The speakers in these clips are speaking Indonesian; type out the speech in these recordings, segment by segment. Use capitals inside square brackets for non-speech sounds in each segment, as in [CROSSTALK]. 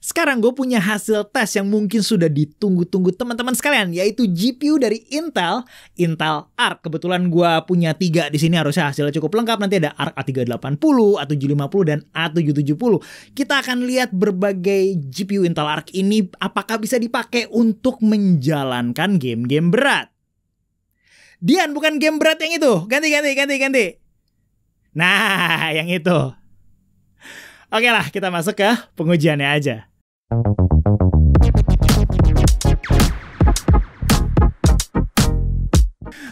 Sekarang gue punya hasil tes yang mungkin sudah ditunggu-tunggu teman-teman sekalian, yaitu GPU dari Intel, Intel Arc. Kebetulan gue punya tiga di sini harusnya hasilnya cukup lengkap. Nanti ada Arc A380, A750, dan A770. Kita akan lihat berbagai GPU Intel Arc ini apakah bisa dipakai untuk menjalankan game-game berat. Dian, bukan game berat yang itu. Ganti, ganti, ganti, ganti. Nah, [LAUGHS] yang itu. Oke lah, kita masuk ke pengujiannya aja.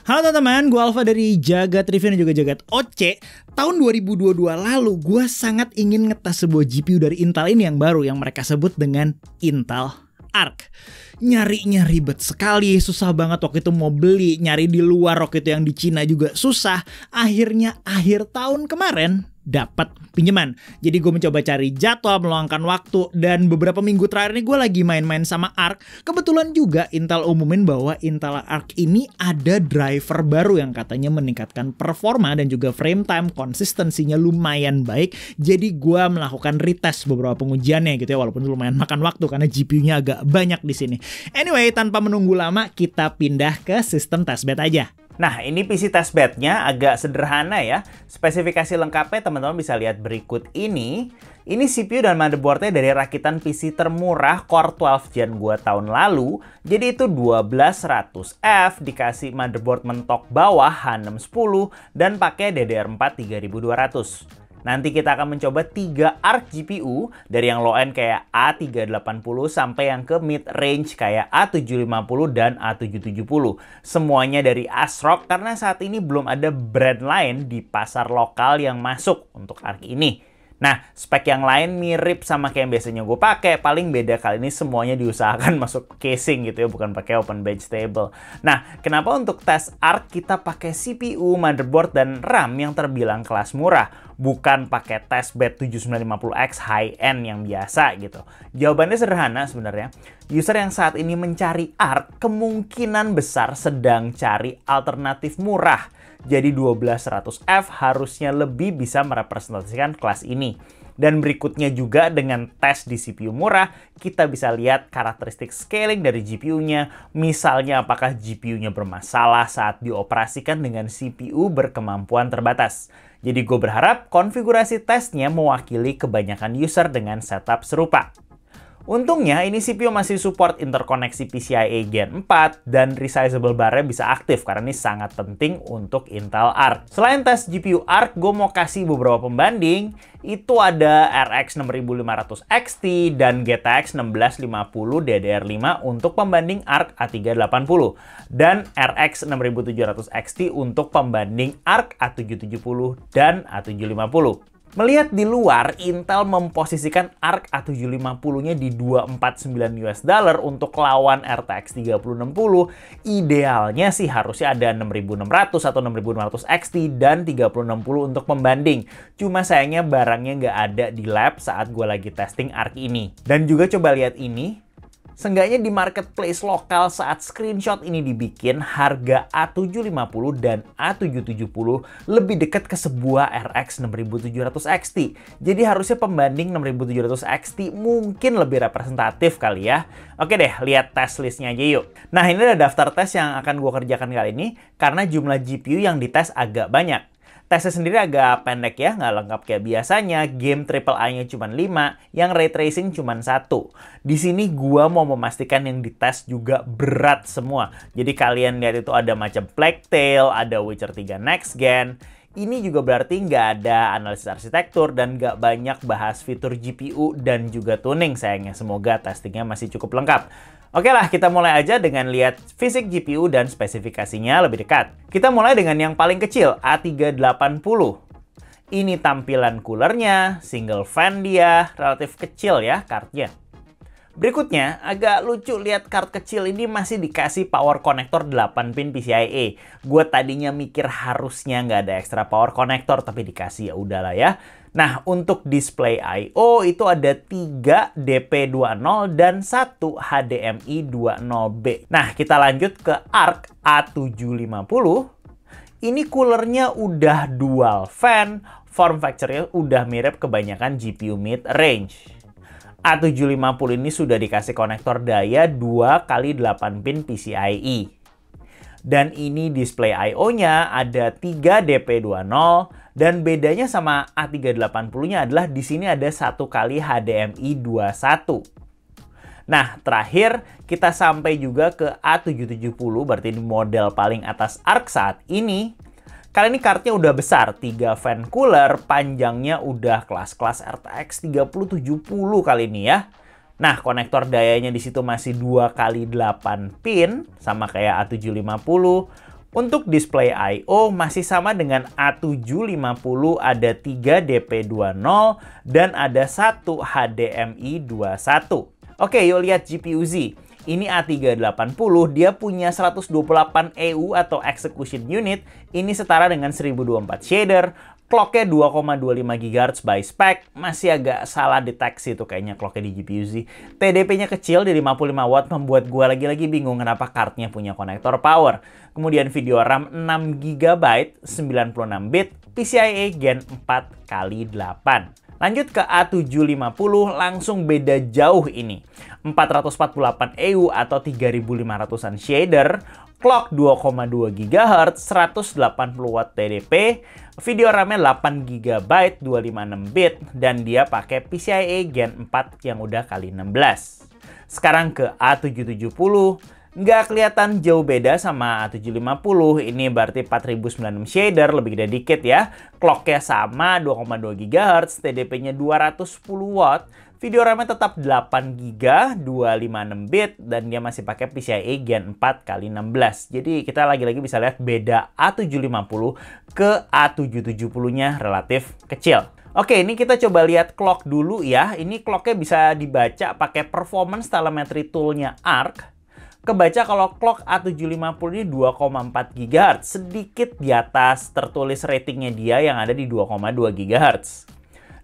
Halo teman-teman, gue Alfa dari Jagat Review dan juga Jagat OC. Tahun 2022 lalu, gue sangat ingin ngetes sebuah GPU dari Intel ini yang baru Yang mereka sebut dengan Intel Arc. Nyarinya ribet sekali, susah banget waktu itu mau beli, nyari di luar waktu itu yang di Cina juga susah. Akhirnya akhir tahun kemarin dapat pinjaman. Jadi gue mencoba cari jadwal, meluangkan waktu, dan beberapa minggu terakhir ini gue lagi main-main sama Arc. Kebetulan juga Intel umumin bahwa Intel Arc ini ada driver baru yang katanya meningkatkan performa dan juga frame time konsistensinya lumayan baik. Jadi gue melakukan retest beberapa pengujiannya gitu ya, walaupun lumayan makan waktu karena GPU-nya agak banyak di sini. Anyway, tanpa menunggu lama, kita pindah ke sistem testbed aja. Nah, ini PC testbednya agak sederhana ya. Spesifikasi lengkapnya teman-teman bisa lihat berikut ini. Ini CPU dan motherboardnya dari rakitan PC termurah Core 12 Gen gua tahun lalu. Jadi itu 1200 f dikasih motherboard mentok bawah H610 dan pakai DDR4 3200. Nanti kita akan mencoba tiga ARC GPU dari yang low-end kayak A380 sampai yang ke mid-range kayak A750 dan A770. Semuanya dari ASRock karena saat ini belum ada brand lain di pasar lokal yang masuk untuk ARC ini. Nah, spek yang lain mirip sama kayak yang biasanya gue pakai. Paling beda kali ini semuanya diusahakan [LAUGHS] masuk casing gitu ya, bukan pakai open bench table. Nah, kenapa untuk tes ARC kita pakai CPU, motherboard, dan RAM yang terbilang kelas murah? bukan pakai tes testbed 7950X high-end yang biasa gitu? Jawabannya sederhana sebenarnya. User yang saat ini mencari art kemungkinan besar sedang cari alternatif murah. Jadi 12100F harusnya lebih bisa merepresentasikan kelas ini. Dan berikutnya juga dengan tes di CPU murah, kita bisa lihat karakteristik scaling dari GPU-nya. Misalnya apakah GPU-nya bermasalah saat dioperasikan dengan CPU berkemampuan terbatas. Jadi gue berharap konfigurasi tesnya mewakili kebanyakan user dengan setup serupa. Untungnya ini CPU masih support interkoneksi PCIe Gen 4 dan resizable barnya bisa aktif karena ini sangat penting untuk Intel Arc. Selain tes GPU Arc, gue mau kasih beberapa pembanding. Itu ada RX 6500 XT dan GTX 1650 DDR5 untuk pembanding Arc A380 dan RX 6700 XT untuk pembanding Arc A770 dan A750. Melihat di luar, Intel memposisikan ARC A750-nya di 249 US dollar untuk lawan RTX 3060. Idealnya sih harusnya ada 6600 atau 6.500 XT dan 3060 untuk membanding. Cuma sayangnya barangnya nggak ada di lab saat gue lagi testing ARC ini. Dan juga coba lihat ini, Seenggaknya di marketplace lokal saat screenshot ini dibikin, harga A750 dan A770 lebih dekat ke sebuah RX 6700 XT. Jadi harusnya pembanding 6700 XT mungkin lebih representatif kali ya. Oke deh, lihat tes listnya aja yuk. Nah ini ada daftar tes yang akan gue kerjakan kali ini, karena jumlah GPU yang dites agak banyak. Tesnya sendiri agak pendek ya, nggak lengkap kayak biasanya. Game triple A nya cuma 5, yang ray tracing cuma satu. Di sini gua mau memastikan yang dites juga berat semua. Jadi kalian lihat itu ada macam black tail ada Witcher 3 Next Gen. Ini juga berarti nggak ada analisis arsitektur dan nggak banyak bahas fitur GPU dan juga tuning sayangnya. Semoga testingnya masih cukup lengkap. Oke lah, kita mulai aja dengan lihat fisik GPU dan spesifikasinya lebih dekat. Kita mulai dengan yang paling kecil, A380. Ini tampilan coolernya, single fan dia, relatif kecil ya kartnya. Berikutnya, agak lucu lihat kart kecil ini masih dikasih power connector 8 pin PCIe. Gue tadinya mikir harusnya nggak ada extra power connector, tapi dikasih ya udahlah ya. Nah, untuk display I.O. itu ada 3 DP20 dan 1 HDMI 20B. Nah, kita lanjut ke ARC A750 ini coolernya udah dual fan, form factornya udah mirip kebanyakan GPU mid range. A750 ini sudah dikasih konektor daya 2 kali 8 pin PCIe. Dan ini display I.O-nya ada 3 DP20 dan bedanya sama A380-nya adalah di sini ada satu kali HDMI 21. Nah, terakhir kita sampai juga ke A770, berarti ini model paling atas ARC saat ini. Kali ini kartunya udah besar, 3 fan cooler, panjangnya udah kelas-kelas RTX 3070 kali ini ya. Nah, konektor dayanya di situ masih 2 x 8 pin, sama kayak A750. Untuk display I.O. masih sama dengan A750 ada 3 DP20 dan ada 1 HDMI 21. Oke, yuk lihat GPU Z. Ini A380, dia punya 128 EU atau execution unit, ini setara dengan 1024 shader, Clocknya 2,25 GHz by spec, masih agak salah deteksi tuh kayaknya clocknya di GPU sih. TDP-nya kecil di 55 watt membuat gua lagi-lagi bingung kenapa kartunya punya konektor power. Kemudian video RAM 6 GB 96 bit PCIe Gen 4 kali 8. Lanjut ke A750 langsung beda jauh ini. 448 EU e atau 3500-an shader, clock 2,2 GHz, 180 watt TDP, video RAM 8 GB 256 bit dan dia pakai PCIe Gen 4 yang udah kali 16. Sekarang ke A770 nggak kelihatan jauh beda sama A750. Ini berarti 4096 shader, lebih gede dikit ya. Clocknya sama, 2,2 GHz, TDP-nya 210 watt. Video RAM-nya tetap 8 GB, 256 bit, dan dia masih pakai PCIe Gen 4 x 16. Jadi kita lagi-lagi bisa lihat beda A750 ke A770-nya relatif kecil. Oke, ini kita coba lihat clock dulu ya. Ini clocknya bisa dibaca pakai performance telemetry tool-nya ARC kebaca kalau clock A750 ini 2,4 GHz, sedikit di atas tertulis ratingnya dia yang ada di 2,2 GHz.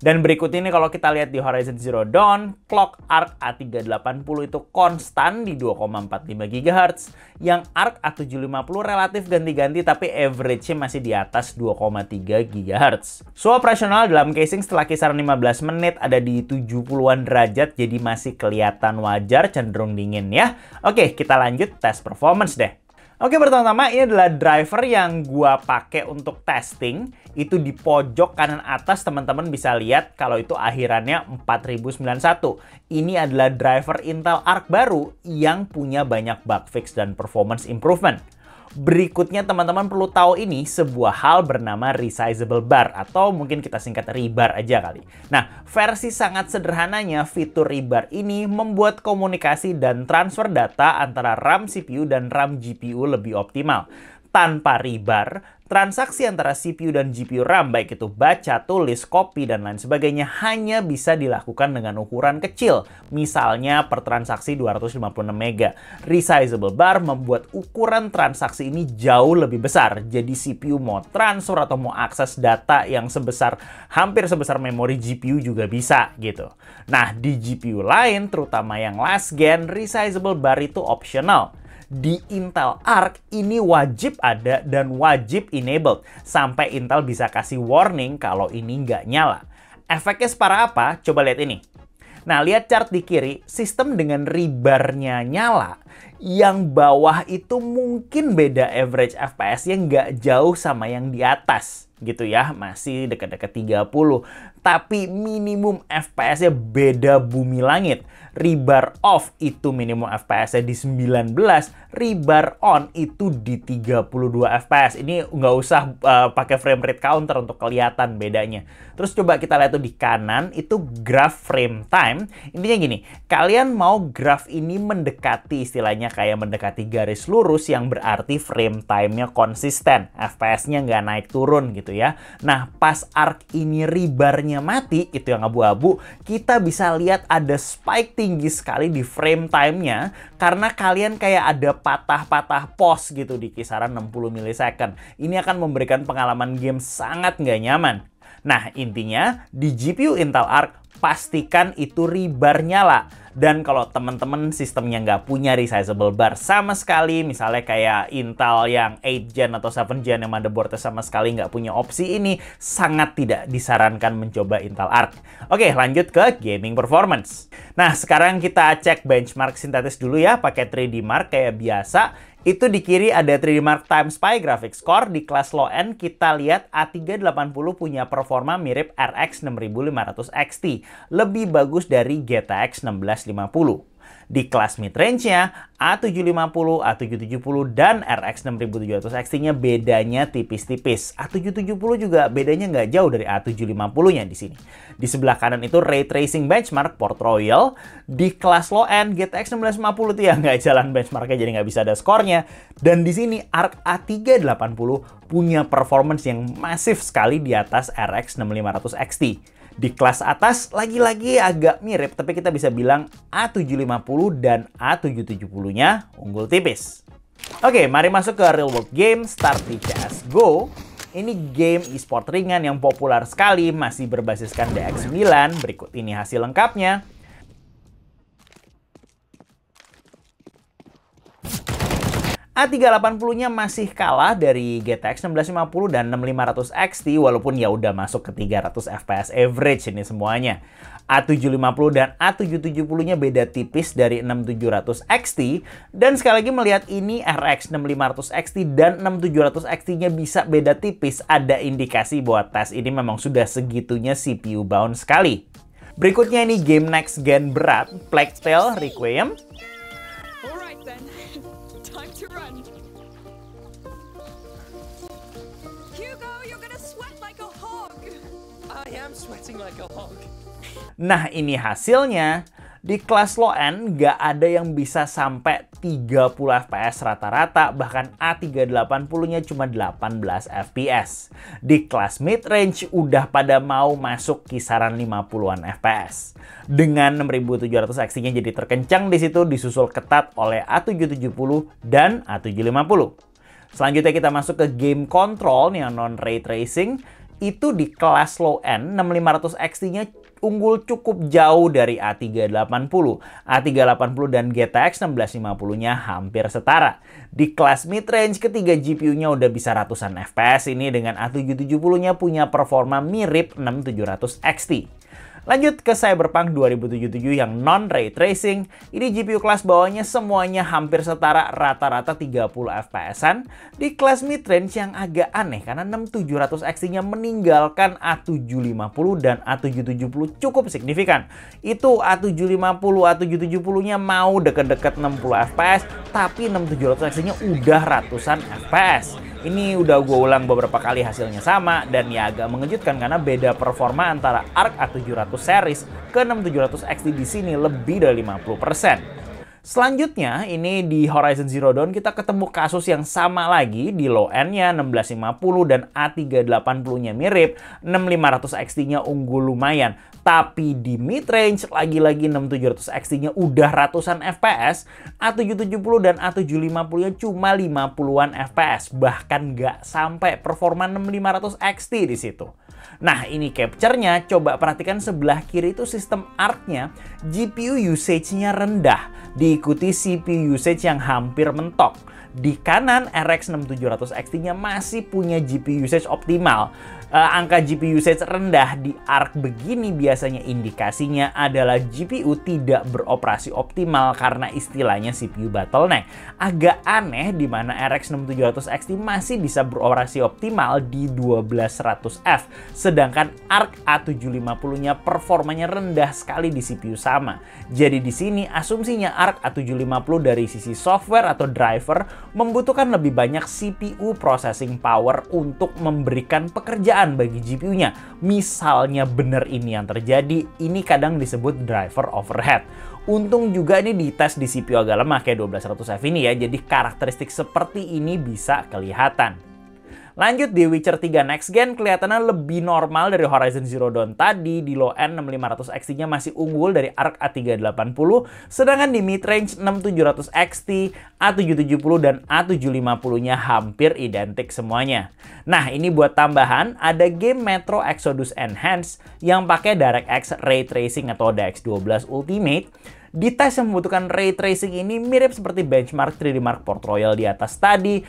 Dan berikut ini kalau kita lihat di Horizon Zero Dawn, clock ARC A380 itu konstan di 2,45 GHz. Yang ARC A750 relatif ganti-ganti tapi average-nya masih di atas 2,3 GHz. So, operasional dalam casing setelah kisaran 15 menit ada di 70-an derajat jadi masih kelihatan wajar cenderung dingin ya. Oke, kita lanjut tes performance deh. Oke pertama-tama ini adalah driver yang gua pakai untuk testing. Itu di pojok kanan atas teman-teman bisa lihat kalau itu akhirannya 4091. Ini adalah driver Intel Arc baru yang punya banyak bug fix dan performance improvement. Berikutnya teman-teman perlu tahu ini sebuah hal bernama resizable bar atau mungkin kita singkat rebar aja kali. Nah, versi sangat sederhananya fitur rebar ini membuat komunikasi dan transfer data antara RAM CPU dan RAM GPU lebih optimal. Tanpa rebar, transaksi antara CPU dan GPU RAM baik itu baca, tulis, copy dan lain sebagainya hanya bisa dilakukan dengan ukuran kecil. Misalnya per transaksi 256 MB. Resizable bar membuat ukuran transaksi ini jauh lebih besar. Jadi CPU mau transfer atau mau akses data yang sebesar hampir sebesar memori GPU juga bisa gitu. Nah, di GPU lain terutama yang last gen resizable bar itu optional di Intel Arc ini wajib ada dan wajib enabled sampai Intel bisa kasih warning kalau ini nggak nyala. Efeknya separah apa? Coba lihat ini. Nah, lihat chart di kiri, sistem dengan ribarnya nyala, yang bawah itu mungkin beda average FPS-nya nggak jauh sama yang di atas gitu ya, masih dekat-dekat 30 tapi minimum FPS-nya beda bumi langit. Rebar off itu minimum FPS-nya di 19, rebar on itu di 32 FPS. Ini nggak usah uh, pakai frame rate counter untuk kelihatan bedanya. Terus coba kita lihat tuh di kanan, itu graph frame time. Intinya gini, kalian mau graph ini mendekati istilahnya kayak mendekati garis lurus yang berarti frame time-nya konsisten. FPS-nya nggak naik turun gitu ya. Nah, pas arc ini rebarnya mati, itu yang abu-abu, kita bisa lihat ada spike tinggi sekali di frame time-nya karena kalian kayak ada patah-patah pos gitu di kisaran 60 milisecond. Ini akan memberikan pengalaman game sangat nggak nyaman. Nah, intinya di GPU Intel Arc pastikan itu rebar nyala. Dan kalau teman-teman sistemnya nggak punya resizable bar sama sekali, misalnya kayak Intel yang 8 gen atau 7 gen yang motherboardnya sama sekali nggak punya opsi ini, sangat tidak disarankan mencoba Intel Arc. Oke, lanjut ke gaming performance. Nah, sekarang kita cek benchmark sintetis dulu ya, pakai 3D Mark kayak biasa. Itu di kiri ada 3D Mark Time Spy Graphics Core. Di kelas low end kita lihat A380 punya performa mirip RX 6500 XT. Lebih bagus dari GTX 1650. Di kelas mid-range-nya, A750, A770, dan RX 6700 XT-nya bedanya tipis-tipis. A770 juga bedanya nggak jauh dari A750-nya di sini. Di sebelah kanan itu Ray Tracing Benchmark Port Royal. Di kelas low-end, GTX 1650 nya ya nggak jalan benchmarknya jadi nggak bisa ada skornya. Dan di sini ARC A380 punya performance yang masif sekali di atas RX 6500 XT. Di kelas atas lagi-lagi agak mirip tapi kita bisa bilang A750 dan A770-nya unggul tipis. Oke, mari masuk ke real world game start di CSGO. Ini game e-sport ringan yang populer sekali, masih berbasiskan DX9. Berikut ini hasil lengkapnya. A380-nya masih kalah dari GTX 1650 dan 6500 XT walaupun ya udah masuk ke 300 fps average ini semuanya. A750 dan A770-nya beda tipis dari 6700 XT dan sekali lagi melihat ini RX 6500 XT dan 6700 XT-nya bisa beda tipis ada indikasi bahwa tes ini memang sudah segitunya CPU bound sekali. Berikutnya ini game next gen berat, Plague Tale Requiem, Nah ini hasilnya, di kelas low end nggak ada yang bisa sampai 30 fps rata-rata, bahkan A380-nya cuma 18 fps. Di kelas mid range udah pada mau masuk kisaran 50-an fps. Dengan 6700 XT-nya jadi terkencang di situ disusul ketat oleh A770 dan A750. Selanjutnya kita masuk ke game control yang non ray tracing itu di kelas low end 6500XT-nya unggul cukup jauh dari A380. A380 dan GTX 1650-nya hampir setara. Di kelas mid-range ketiga GPU-nya udah bisa ratusan FPS ini dengan A770-nya punya performa mirip 6700 XT. Lanjut ke Cyberpunk 2077 yang non ray tracing. Ini GPU kelas bawahnya semuanya hampir setara rata-rata 30 FPS-an di kelas mid range yang agak aneh karena 6700XT-nya meninggalkan A750 dan A770 cukup signifikan. Itu A750, A770-nya mau deket-deket 60 FPS, tapi 6700XT-nya udah ratusan FPS. Ini udah gue ulang beberapa kali hasilnya sama dan ya agak mengejutkan karena beda performa antara ARC A700 series ke 6700XT di sini lebih dari 50%. Selanjutnya, ini di Horizon Zero Dawn kita ketemu kasus yang sama lagi di low end-nya 1650 dan A380-nya mirip, 6500 XT-nya unggul lumayan. Tapi di mid range lagi-lagi 6700XT-nya udah ratusan FPS, A770 dan A750-nya cuma 50-an FPS, bahkan nggak sampai performa 6500XT di situ. Nah, ini capture-nya, coba perhatikan sebelah kiri itu sistem art-nya, GPU usage-nya rendah, diikuti CPU usage yang hampir mentok. Di kanan, RX 6700 XT-nya masih punya GPU usage optimal uh, angka GPU usage rendah di ARC begini biasanya indikasinya adalah GPU tidak beroperasi optimal karena istilahnya CPU bottleneck. Agak aneh di mana RX 6700 XT masih bisa beroperasi optimal di 1200 f sedangkan ARC A750-nya performanya rendah sekali di CPU sama. Jadi di sini asumsinya ARC A750 dari sisi software atau driver membutuhkan lebih banyak CPU processing power untuk memberikan pekerjaan bagi GPU-nya. Misalnya benar ini yang terjadi, ini kadang disebut driver overhead. Untung juga ini dites di CPU agak lemah kayak 1200F ini ya, jadi karakteristik seperti ini bisa kelihatan. Lanjut di Witcher 3 Next Gen kelihatannya lebih normal dari Horizon Zero Dawn tadi. Di low end 6500 XT-nya masih unggul dari ARC A380, sedangkan di mid range 6700 XT, A770 dan A750-nya hampir identik semuanya. Nah, ini buat tambahan ada game Metro Exodus Enhanced yang pakai DirectX Ray Tracing atau DX12 Ultimate di tes yang membutuhkan ray tracing ini mirip seperti benchmark 3D Mark Port Royal di atas tadi,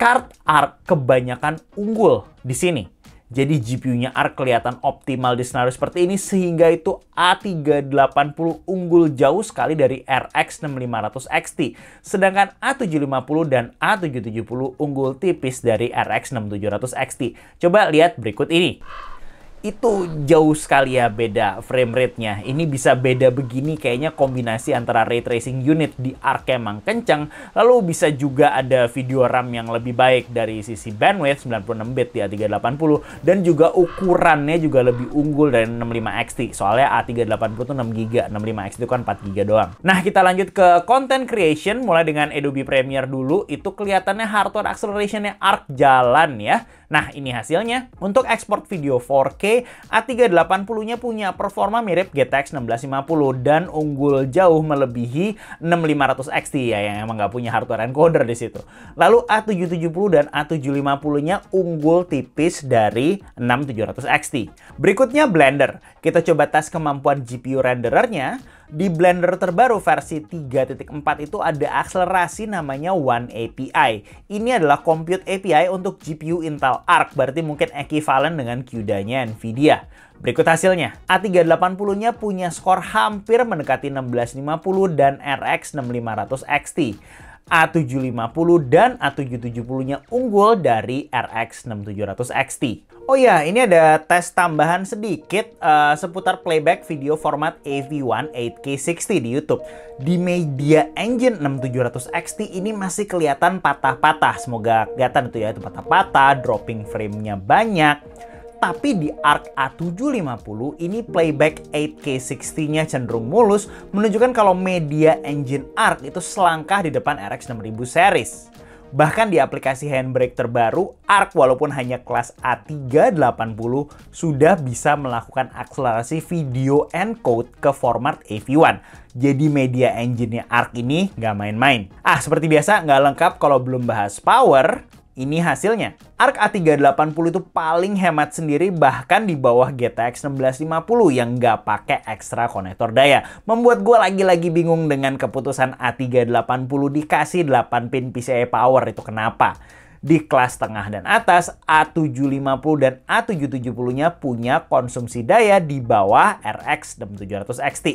Card Arc kebanyakan unggul di sini. Jadi GPU-nya Arc kelihatan optimal di senario seperti ini sehingga itu A380 unggul jauh sekali dari RX 6500 XT. Sedangkan A750 dan A770 unggul tipis dari RX 6700 XT. Coba lihat berikut ini itu jauh sekali ya beda frame rate-nya. Ini bisa beda begini kayaknya kombinasi antara ray tracing unit di ARC emang kencang, lalu bisa juga ada video RAM yang lebih baik dari sisi bandwidth 96 bit di A380 dan juga ukurannya juga lebih unggul dari 65 XT. Soalnya A380 itu 6 GB, 65 XT itu kan 4 GB doang. Nah, kita lanjut ke content creation mulai dengan Adobe Premiere dulu. Itu kelihatannya hardware acceleration-nya ARC jalan ya Nah, ini hasilnya. Untuk ekspor video 4K, A380-nya punya performa mirip GTX 1650 dan unggul jauh melebihi 6500 XT ya yang emang nggak punya hardware encoder di situ. Lalu A770 dan A750-nya unggul tipis dari 6700 XT. Berikutnya Blender. Kita coba tes kemampuan GPU renderernya di Blender terbaru versi 3.4 itu ada akselerasi namanya One API. Ini adalah compute API untuk GPU Intel Arc, berarti mungkin ekivalen dengan CUDA-nya Nvidia. Berikut hasilnya. A380-nya punya skor hampir mendekati 1650 dan RX 6500 XT. A750 dan A770-nya unggul dari RX 6700 XT. Oh ya, ini ada tes tambahan sedikit uh, seputar playback video format AV1 8K60 di YouTube. Di media engine 6700 XT ini masih kelihatan patah-patah. Semoga kelihatan itu ya, itu patah-patah, dropping frame-nya banyak tapi di ARC A750 ini playback 8K 60-nya cenderung mulus menunjukkan kalau media engine ARC itu selangkah di depan RX 6000 series. Bahkan di aplikasi handbrake terbaru, ARC walaupun hanya kelas A380 sudah bisa melakukan akselerasi video encode ke format AV1. Jadi media engine-nya ARC ini nggak main-main. Ah, seperti biasa nggak lengkap kalau belum bahas power, ini hasilnya. ARC A380 itu paling hemat sendiri bahkan di bawah GTX 1650 yang nggak pakai ekstra konektor daya. Membuat gue lagi-lagi bingung dengan keputusan A380 dikasih 8 pin PCIe power itu kenapa di kelas tengah dan atas, A750 dan A770-nya punya konsumsi daya di bawah RX 6700 XT.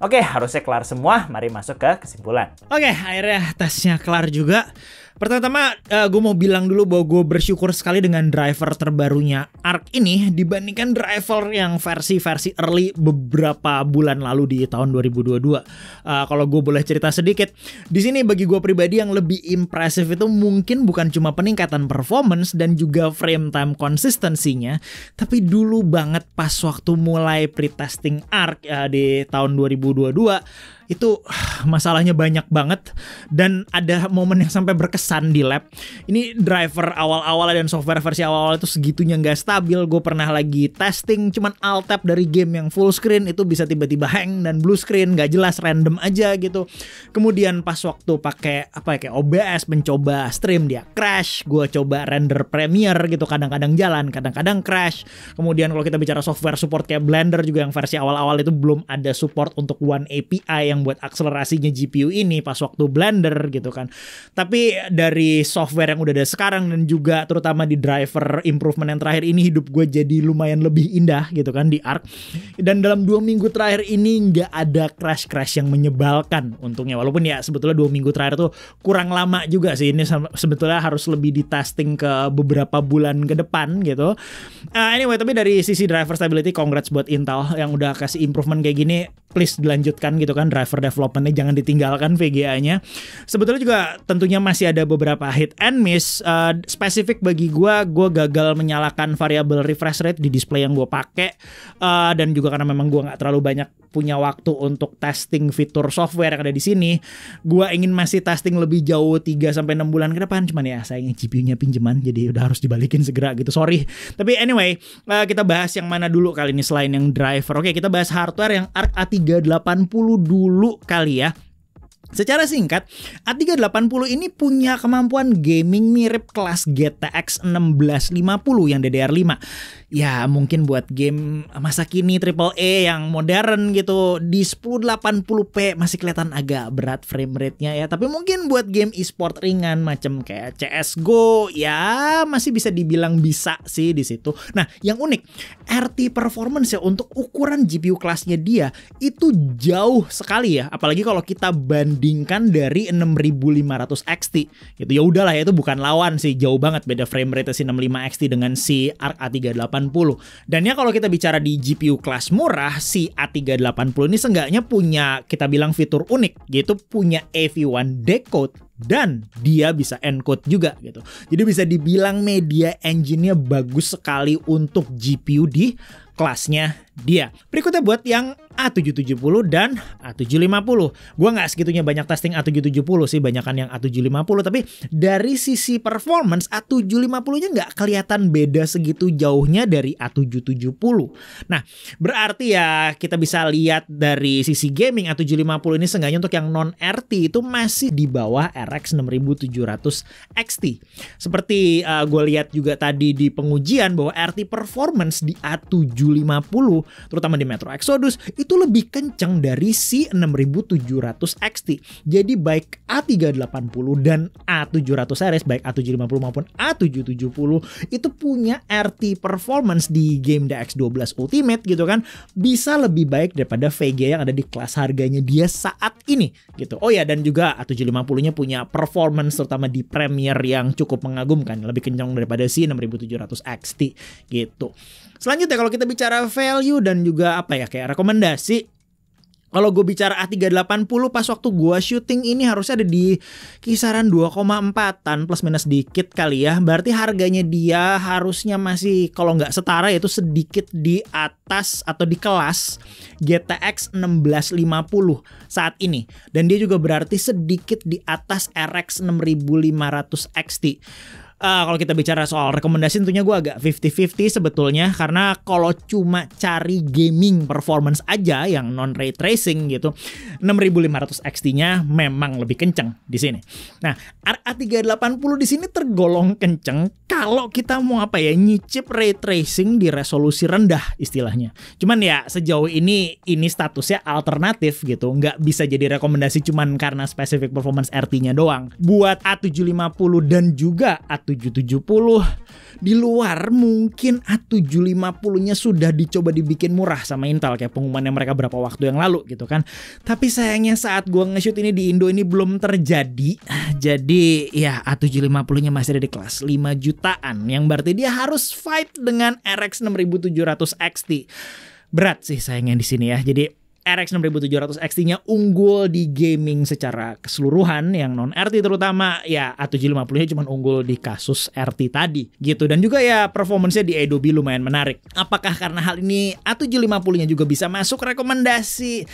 Oke, harusnya kelar semua. Mari masuk ke kesimpulan. Oke, akhirnya tesnya kelar juga. Pertama-tama uh, eh, gue mau bilang dulu bahwa gue bersyukur sekali dengan driver terbarunya Arc ini dibandingkan driver yang versi-versi early beberapa bulan lalu di tahun 2022. Uh, eh, kalau gue boleh cerita sedikit, di sini bagi gue pribadi yang lebih impresif itu mungkin bukan cuma peningkatan performance dan juga frame time konsistensinya, tapi dulu banget pas waktu mulai pre-testing Arc uh, eh, di tahun 2022 itu [SIGHS] masalahnya banyak banget dan ada momen yang sampai berkesan di lab ini driver awal-awal dan software versi awal-awal itu segitunya nggak stabil gue pernah lagi testing cuman alt tab dari game yang full screen itu bisa tiba-tiba hang dan blue screen nggak jelas random aja gitu kemudian pas waktu pakai apa ya kayak OBS mencoba stream dia crash gue coba render Premiere gitu kadang-kadang jalan kadang-kadang crash kemudian kalau kita bicara software support kayak Blender juga yang versi awal-awal itu belum ada support untuk One API yang yang buat akselerasinya GPU ini pas waktu Blender gitu kan. Tapi dari software yang udah ada sekarang dan juga terutama di driver improvement yang terakhir ini hidup gue jadi lumayan lebih indah gitu kan di Arc. Dan dalam dua minggu terakhir ini nggak ada crash-crash yang menyebalkan untungnya. Walaupun ya sebetulnya dua minggu terakhir tuh kurang lama juga sih ini sebetulnya harus lebih di testing ke beberapa bulan ke depan gitu. Uh, anyway tapi dari sisi driver stability congrats buat Intel yang udah kasih improvement kayak gini please dilanjutkan gitu kan driver developmentnya jangan ditinggalkan VGA-nya. Sebetulnya juga tentunya masih ada beberapa hit and miss. Uh, spesifik bagi gue, gue gagal menyalakan variabel refresh rate di display yang gue pakai uh, dan juga karena memang gue nggak terlalu banyak punya waktu untuk testing fitur software yang ada di sini. Gua ingin masih testing lebih jauh 3 sampai 6 bulan ke depan. Cuman ya sayangnya GPU-nya pinjaman jadi udah harus dibalikin segera gitu. Sorry. Tapi anyway, eh, kita bahas yang mana dulu kali ini selain yang driver. Oke, kita bahas hardware yang ARC A380 dulu kali ya. Secara singkat, A380 ini punya kemampuan gaming mirip kelas GTX 1650 yang DDR5 ya mungkin buat game masa kini triple E yang modern gitu di 1080p masih kelihatan agak berat frame rate-nya ya tapi mungkin buat game e-sport ringan macam kayak CS:GO ya masih bisa dibilang bisa sih di situ. Nah, yang unik RT performance ya untuk ukuran GPU kelasnya dia itu jauh sekali ya apalagi kalau kita bandingkan dari 6500 XT gitu ya udahlah ya itu bukan lawan sih jauh banget beda frame rate si 65 XT dengan si ARC A38 dan ya kalau kita bicara di GPU kelas murah, si A380 ini seenggaknya punya kita bilang fitur unik, yaitu punya AV1 decode dan dia bisa encode juga gitu. Jadi bisa dibilang media engine-nya bagus sekali untuk GPU di kelasnya dia. Berikutnya buat yang A770 dan A750. Gua nggak segitunya banyak testing A770 sih, banyakan yang A750 tapi dari sisi performance A750-nya nggak kelihatan beda segitu jauhnya dari A770. Nah, berarti ya kita bisa lihat dari sisi gaming A750 ini seenggaknya untuk yang non RT itu masih di bawah RX 6700 XT. Seperti uh, eh, gue lihat juga tadi di pengujian bahwa RT performance di A750 terutama di Metro Exodus itu lebih kencang dari si 6700 XT. Jadi baik A380 dan A700 series baik A750 maupun A770 itu punya RT performance di game DX12 Ultimate gitu kan bisa lebih baik daripada VGA yang ada di kelas harganya dia saat ini gitu. Oh ya dan juga A750-nya punya performance terutama di Premier yang cukup mengagumkan lebih kencang daripada si 6700 XT gitu. Selanjutnya kalau kita bicara value dan juga apa ya kayak rekomendasi kalau gue bicara A380 pas waktu gue syuting ini harusnya ada di kisaran 2,4-an plus minus dikit kali ya. Berarti harganya dia harusnya masih kalau nggak setara yaitu sedikit di atas atau di kelas GTX 1650 saat ini. Dan dia juga berarti sedikit di atas RX 6500 XT uh, kalau kita bicara soal rekomendasi tentunya gue agak 50-50 sebetulnya karena kalau cuma cari gaming performance aja yang non ray tracing gitu 6500 XT-nya memang lebih kenceng di sini. Nah, RA380 di sini tergolong kenceng kalau kita mau apa ya nyicip ray tracing di resolusi rendah istilahnya. Cuman ya sejauh ini ini statusnya alternatif gitu, nggak bisa jadi rekomendasi cuman karena spesifik performance RT-nya doang. Buat A750 dan juga A7 tujuh puluh di luar mungkin A750-nya ah, sudah dicoba dibikin murah sama Intel kayak pengumuman yang mereka berapa waktu yang lalu gitu kan. Tapi sayangnya saat gua nge-shoot ini di Indo ini belum terjadi. Jadi ya A750-nya ah, masih ada di kelas 5 jutaan yang berarti dia harus fight dengan RX 6700 XT. Berat sih sayangnya di sini ya. Jadi RX 6700 XT-nya unggul di gaming secara keseluruhan yang non RT terutama ya A750-nya cuma unggul di kasus RT tadi gitu dan juga ya performance-nya di Adobe lumayan menarik. Apakah karena hal ini A750-nya juga bisa masuk rekomendasi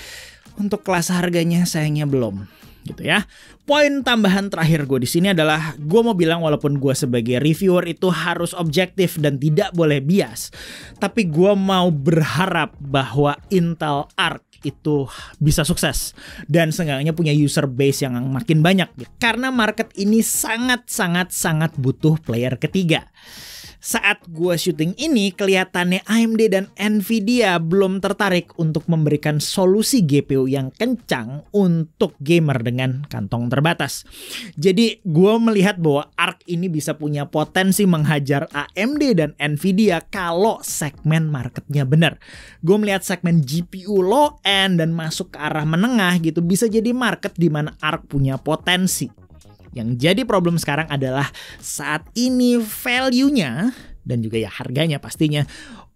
untuk kelas harganya sayangnya belum gitu ya. Poin tambahan terakhir gue di sini adalah gue mau bilang walaupun gue sebagai reviewer itu harus objektif dan tidak boleh bias, tapi gue mau berharap bahwa Intel Arc itu bisa sukses dan seenggaknya punya user base yang makin banyak karena market ini sangat sangat sangat butuh player ketiga saat gue syuting ini kelihatannya AMD dan Nvidia belum tertarik untuk memberikan solusi GPU yang kencang untuk gamer dengan kantong terbatas. Jadi gue melihat bahwa ARC ini bisa punya potensi menghajar AMD dan Nvidia kalau segmen marketnya benar. Gue melihat segmen GPU low end dan masuk ke arah menengah gitu bisa jadi market di mana ARC punya potensi yang jadi problem sekarang adalah saat ini value-nya dan juga ya harganya pastinya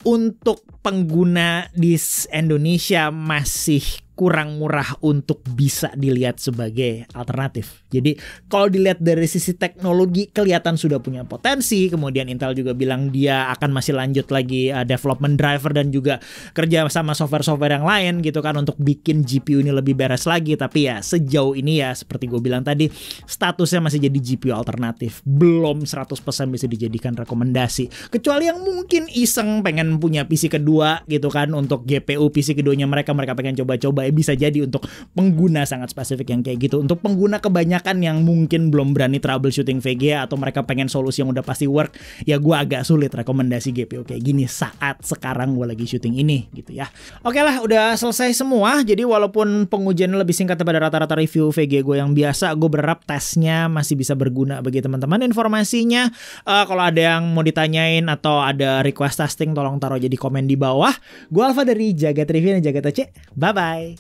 untuk pengguna di Indonesia masih kurang murah untuk bisa dilihat sebagai alternatif. Jadi kalau dilihat dari sisi teknologi kelihatan sudah punya potensi, kemudian Intel juga bilang dia akan masih lanjut lagi uh, development driver dan juga kerja sama software-software yang lain gitu kan untuk bikin GPU ini lebih beres lagi. Tapi ya sejauh ini ya seperti gue bilang tadi statusnya masih jadi GPU alternatif, belum 100% bisa dijadikan rekomendasi. Kecuali yang mungkin iseng pengen punya PC kedua gitu kan untuk GPU PC keduanya mereka mereka pengen coba-coba bisa jadi untuk pengguna sangat spesifik yang kayak gitu untuk pengguna kebanyakan yang mungkin belum berani troubleshooting VGA atau mereka pengen solusi yang udah pasti work ya gue agak sulit rekomendasi GPU kayak gini saat sekarang gue lagi syuting ini gitu ya oke lah udah selesai semua jadi walaupun pengujian lebih singkat daripada rata-rata review VGA gue yang biasa gue berharap tesnya masih bisa berguna bagi teman-teman informasinya uh, kalau ada yang mau ditanyain atau ada request testing tolong taruh jadi komen di bawah gue Alfa dari Jagat Review dan Jagat Aceh bye bye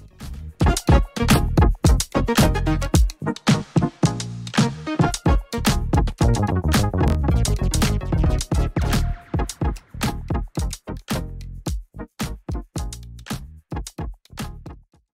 Thank you.